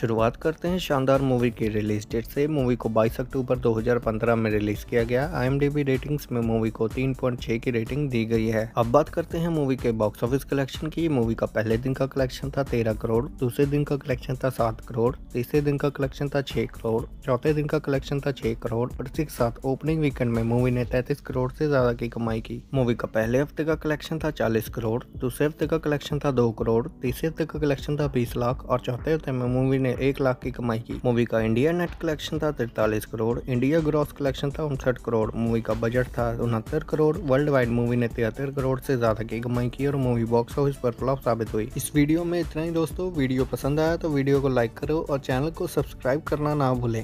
शुरुआत करते हैं शानदार मूवी के रिलीज डेट से मूवी को 22 अक्टूबर 2015 में रिलीज किया गया आईएमडीबी रेटिंग्स में मूवी को 3.6 की रेटिंग दी गई है अब बात करते हैं मूवी के बॉक्स ऑफिस कलेक्शन की मूवी का पहले दिन का कलेक्शन था तेरह करोड़ दूसरे दिन का कलेक्शन था सात करोड़ तीसरे दिन का कलेक्शन था छह करोड़ चौथे दिन का कलेक्शन था छह करोड़ और इसके साथ ओपनिंग वीकेंड में मूवी ने तैतीस करोड़ से ज्यादा की कमाई की मूवी का पहले हफ्ते का कलेक्शन था चालीस करोड़ दूसरे हफ्ते का कलेक्शन था दो करोड़ तीसरे हफ्ते का कलेक्शन था बीस लाख और चौथे हफ्ते में मूवी ने एक लाख की कमाई की मूवी का इंडिया नेट कलेक्शन था तिरतालीस करोड़ इंडिया ग्रॉस कलेक्शन था उनसठ करोड़ मूवी का बजट था उनहत्तर करोड़ वर्ल्ड वाइड मूवी ने तिहत्तर करोड़ से ज्यादा की कमाई की और मूवी बॉक्स ऑफिस पर फ्लॉप साबित हुई इस वीडियो में इतना ही दोस्तों वीडियो पसंद आया तो वीडियो को लाइक करो और चैनल को सब्सक्राइब करना ना भूलें